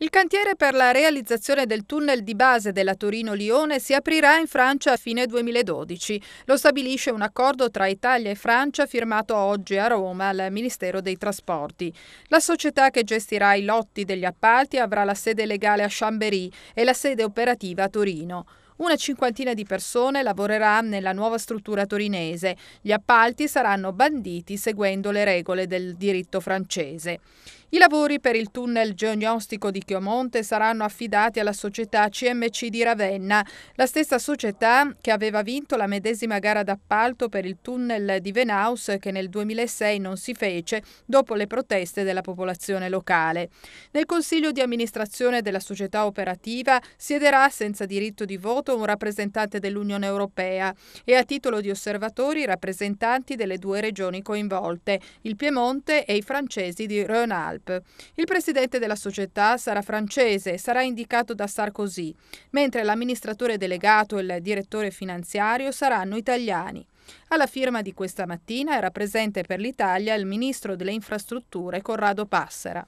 Il cantiere per la realizzazione del tunnel di base della Torino-Lione si aprirà in Francia a fine 2012. Lo stabilisce un accordo tra Italia e Francia firmato oggi a Roma al Ministero dei Trasporti. La società che gestirà i lotti degli appalti avrà la sede legale a Chambéry e la sede operativa a Torino. Una cinquantina di persone lavorerà nella nuova struttura torinese. Gli appalti saranno banditi seguendo le regole del diritto francese. I lavori per il tunnel geognostico di Chiomonte saranno affidati alla società CMC di Ravenna, la stessa società che aveva vinto la medesima gara d'appalto per il tunnel di Venaus che nel 2006 non si fece dopo le proteste della popolazione locale. Nel consiglio di amministrazione della società operativa siederà senza diritto di voto assunto un rappresentante dell'Unione Europea e a titolo di osservatori rappresentanti delle due regioni coinvolte, il Piemonte e i francesi di Rhône-Alpes. Il presidente della società sarà francese e sarà indicato da Sarkozy, mentre l'amministratore delegato e il direttore finanziario saranno italiani. Alla firma di questa mattina era presente per l'Italia il ministro delle infrastrutture Corrado Passera.